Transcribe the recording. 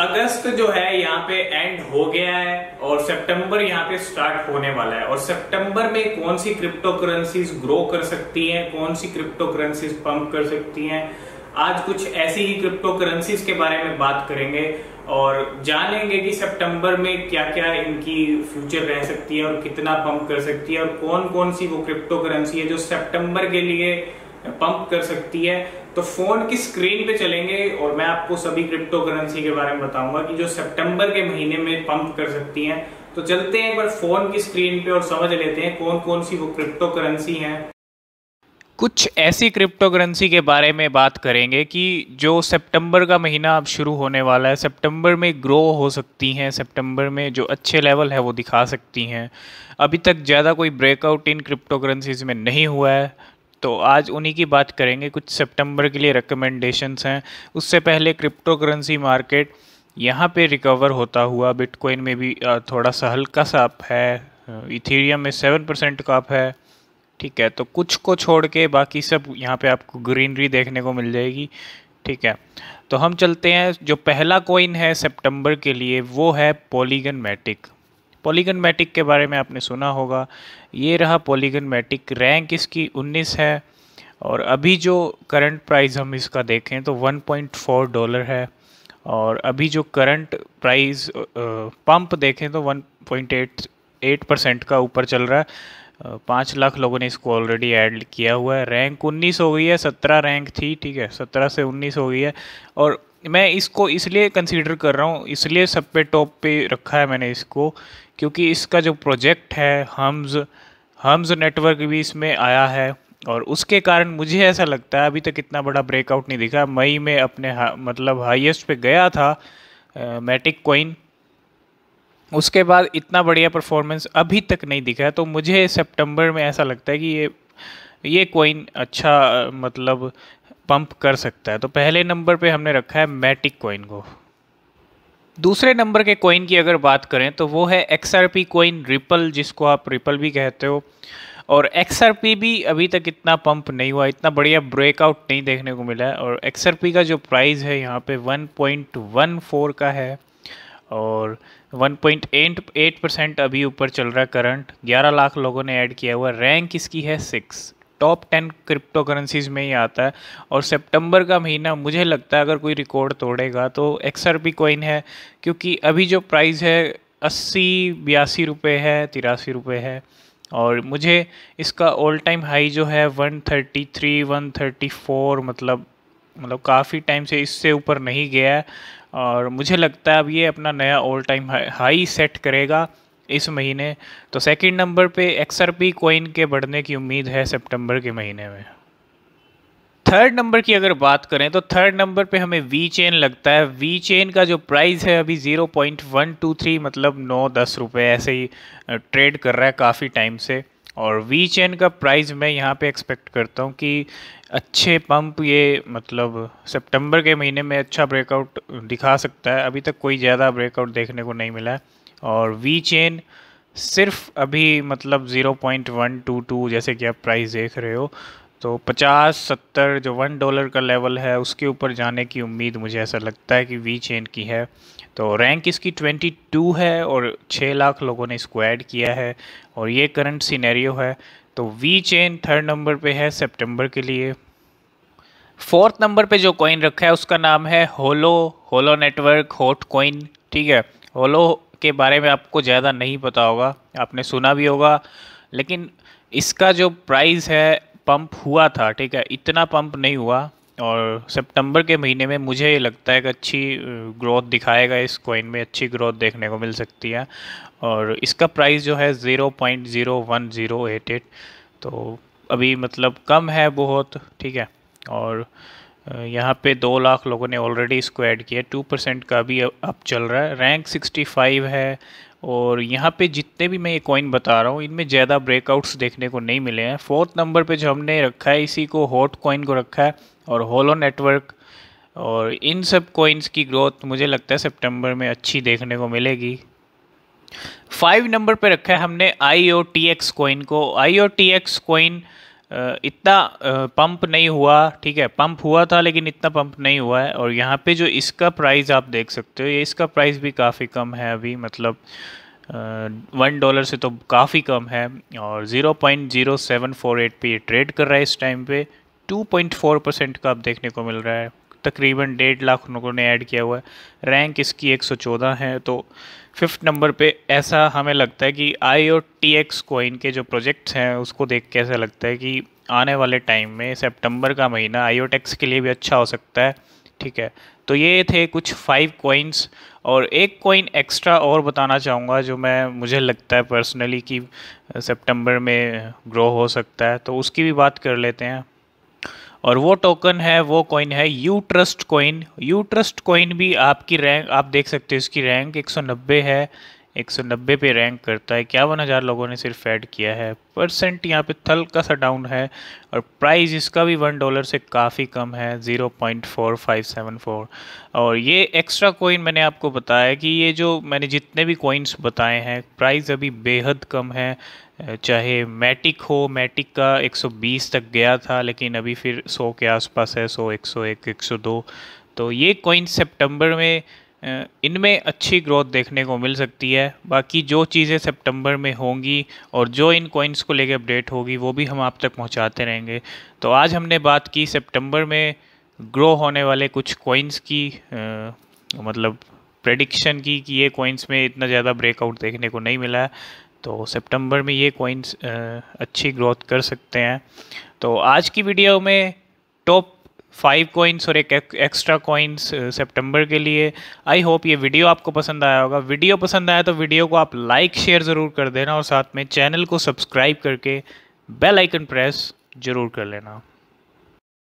अगस्त जो है यहाँ पे एंड हो गया है और सितंबर यहाँ पे स्टार्ट होने वाला है और सितंबर में कौन सी क्रिप्टो करेंसीज ग्रो कर सकती हैं कौन सी क्रिप्टो करेंसीज पंप कर सकती हैं आज कुछ ऐसी ही क्रिप्टो करेंसीज के बारे में बात करेंगे और जानेंगे कि सितंबर में क्या क्या इनकी फ्यूचर रह सकती है और कितना पंप कर सकती है और कौन कौन सी वो क्रिप्टो करेंसी है जो सेप्टेम्बर के लिए पंप कर सकती है तो फोन की स्क्रीन पे चलेंगे और मैं आपको सभी क्रिप्टो करेंसी के बारे में बताऊंगा कि जो सितंबर के महीने में पंप कर सकती हैं तो चलते हैं एक बार फोन की स्क्रीन पे और समझ लेते हैं कौन कौन सी वो क्रिप्टो करेंसी है कुछ ऐसी क्रिप्टो करेंसी के बारे में बात करेंगे कि जो सितंबर का महीना अब शुरू होने वाला है सितंबर में ग्रो हो सकती हैं सितंबर में जो अच्छे लेवल है वो दिखा सकती हैं अभी तक ज़्यादा कोई ब्रेकआउट इन क्रिप्टो करेंसीज में नहीं हुआ है तो आज उन्हीं की बात करेंगे कुछ सितंबर के लिए रिकमेंडेशंस हैं उससे पहले क्रिप्टो करेंसी मार्केट यहाँ पे रिकवर होता हुआ बिटकॉइन में भी थोड़ा सा हल्का सा अप है इथेरियम में सेवन परसेंट का अप है ठीक है तो कुछ को छोड़ के बाकी सब यहाँ पे आपको ग्रीनरी देखने को मिल जाएगी ठीक है तो हम चलते हैं जो पहला कॉइन है सितंबर के लिए वो है पॉलीगन मैटिक पॉलीगन मैटिक के बारे में आपने सुना होगा ये रहा पॉलीगन मैटिक रैंक इसकी 19 है और अभी जो करंट प्राइस हम इसका देखें तो 1.4 डॉलर है और अभी जो करंट प्राइस पंप देखें तो 1.8 परसेंट का ऊपर चल रहा है पाँच लाख लोगों ने इसको ऑलरेडी ऐड किया हुआ है रैंक 19 हो गई है 17 रैंक थी ठीक है 17 से 19 हो गई है और मैं इसको इसलिए कंसीडर कर रहा हूँ इसलिए सब पे टॉप पे रखा है मैंने इसको क्योंकि इसका जो प्रोजेक्ट है हम्स हम्स नेटवर्क भी इसमें आया है और उसके कारण मुझे ऐसा लगता है अभी तक इतना बड़ा ब्रेकआउट नहीं दिखा मई में अपने हा, मतलब हाईएस्ट पे गया था मैटिक कोइन उसके बाद इतना बढ़िया परफॉर्मेंस अभी तक नहीं दिखा तो मुझे सेप्टेम्बर में ऐसा लगता है कि ये ये कोइन अच्छा मतलब पंप कर सकता है तो पहले नंबर पे हमने रखा है मैटिक कॉइन को दूसरे नंबर के कॉइन की अगर बात करें तो वो है X R P coin ripple जिसको आप रिपल भी कहते हो और एक्स आर पी भी अभी तक इतना पंप नहीं हुआ इतना बढ़िया ब्रेकआउट नहीं देखने को मिला है और एक्स आर पी का जो प्राइस है यहाँ पे 1.14 का है और 1.8 परसेंट अभी ऊपर चल रहा है करंट 11 लाख लोगों ने ऐड किया हुआ रैंक इसकी है six top ten crypto currencies में ही आता है और सितंबर का महीना मुझे लगता है अगर कोई रिकॉर्ड तोड़ेगा तो एक्सर भी कोइन है क्योंकि अभी जो प्राइस है अस्सी बयासी रुपये है तिरासी रुपये है और मुझे इसका ऑल टाइम हाई जो है one one thirty three thirty four मतलब मतलब काफ़ी टाइम से इससे ऊपर नहीं गया है और मुझे लगता है अब ये अपना नया ऑल टाइम हाई सेट करेगा इस महीने तो सेकंड नंबर पे एक्सआरपी कॉइन के बढ़ने की उम्मीद है सितंबर के महीने में थर्ड नंबर की अगर बात करें तो थर्ड नंबर पे हमें वी चेन लगता है वी चेन का जो प्राइस है अभी 0.123 मतलब नौ दस रुपये ऐसे ही ट्रेड कर रहा है काफ़ी टाइम से और वी चेन का प्राइस मैं यहाँ पे एक्सपेक्ट करता हूँ कि अच्छे पंप ये मतलब सितंबर के महीने में अच्छा ब्रेकआउट दिखा सकता है अभी तक कोई ज़्यादा ब्रेकआउट देखने को नहीं मिला है और वी चेन सिर्फ अभी मतलब 0.122 जैसे कि आप प्राइस देख रहे हो तो 50 70 जो वन डॉलर का लेवल है उसके ऊपर जाने की उम्मीद मुझे ऐसा लगता है कि वी चेन की है तो रैंक इसकी 22 है और 6 लाख लोगों ने इसको ऐड किया है और ये करंट सिनेरियो है तो वी चेन थर्ड नंबर पे है सितंबर के लिए फोर्थ नंबर पे जो कॉइन रखा है उसका नाम है होलो होलो नेटवर्क होट कॉइन ठीक है होलो इसके बारे में आपको ज़्यादा नहीं पता होगा आपने सुना भी होगा लेकिन इसका जो प्राइस है पंप हुआ था ठीक है इतना पंप नहीं हुआ और सितंबर के महीने में मुझे ये लगता है कि अच्छी ग्रोथ दिखाएगा इस कॉइन में अच्छी ग्रोथ देखने को मिल सकती है और इसका प्राइस जो है zero point zero one zero eight eight तो अभी मतलब कम है बहुत ठीक है और यहाँ पे दो लाख लोगों ने ऑलरेडी इसको ऐड किया टू परसेंट का भी अब चल रहा है रैंक सिक्सटी फाइव है और यहाँ पे जितने भी मैं ये कॉइन बता रहा हूँ इनमें ज़्यादा ब्रेकआउट्स देखने को नहीं मिले हैं फोर्थ नंबर पे जो हमने रखा है इसी को हॉट कॉइन को रखा है और होलो नेटवर्क और इन सब कॉइन्स की ग्रोथ मुझे लगता है सेप्टेम्बर में अच्छी देखने को मिलेगी फाइव नंबर पर रखा है हमने I O T X coin को I O T X coin इतना पंप नहीं हुआ ठीक है पंप हुआ था लेकिन इतना पंप नहीं हुआ है और यहाँ पे जो इसका प्राइस आप देख सकते हो ये इसका प्राइस भी काफ़ी कम है अभी मतलब वन डॉलर से तो काफ़ी कम है और zero point zero seven four eight पर ये ट्रेड कर रहा है इस टाइम पे टू पॉइंट फोर परसेंट का आप देखने को मिल रहा है तकरीबन डेढ़ लाख लोगों ने ऐड किया हुआ है रैंक इसकी 114 है तो फिफ्थ नंबर पे ऐसा हमें लगता है कि आई और टी एक्स कोइन के जो प्रोजेक्ट्स हैं उसको देख के ऐसा लगता है कि आने वाले टाइम में सितंबर का महीना आईओटेक्स के लिए भी अच्छा हो सकता है ठीक है तो ये थे कुछ फाइव कोइंस और एक कोइन एक्स्ट्रा और बताना चाहूँगा जो मैं मुझे लगता है पर्सनली कि सितंबर में ग्रो हो सकता है तो उसकी भी बात कर लेते हैं और वो टोकन है वो कॉइन है Utrust coin Utrust coin भी आपकी रैंक आप देख सकते हो इसकी रैंक 190 है 190 पे रैंक करता है इक्यावन हज़ार लोगों ने सिर्फ ऐड किया है परसेंट यहाँ पे थल का सा डाउन है और प्राइस इसका भी वन डॉलर से काफ़ी कम है zero point four five seven four और ये एक्स्ट्रा कोइन मैंने आपको बताया कि ये जो मैंने जितने भी कोइंस बताए हैं प्राइस अभी बेहद कम है चाहे मैटिक हो मैटिक का 120 तक गया था लेकिन अभी फिर 100 के आसपास है 100 101 102 तो ये कोइन सेप्टेम्बर में इनमें अच्छी ग्रोथ देखने को मिल सकती है बाकी जो चीज़ें सितंबर में होंगी और जो इन कॉइन्स को लेकर अपडेट होगी वो भी हम आप तक पहुंचाते रहेंगे तो आज हमने बात की सितंबर में ग्रो होने वाले कुछ कॉइन्स की आ, मतलब प्रडिक्शन की कि ये कॉइन्स में इतना ज़्यादा ब्रेकआउट देखने को नहीं मिला है तो सितंबर में ये कॉइन्स अच्छी ग्रोथ कर सकते हैं तो आज की वीडियो में टॉप फाइव कॉइन्स और एक एक्स्ट्रा कॉइन्स सेप्टेम्बर के लिए आई होप ये वीडियो आपको पसंद आया होगा वीडियो पसंद आया तो वीडियो को आप लाइक शेयर ज़रूर कर देना और साथ में चैनल को सब्सक्राइब करके बेल आइकन प्रेस ज़रूर कर लेना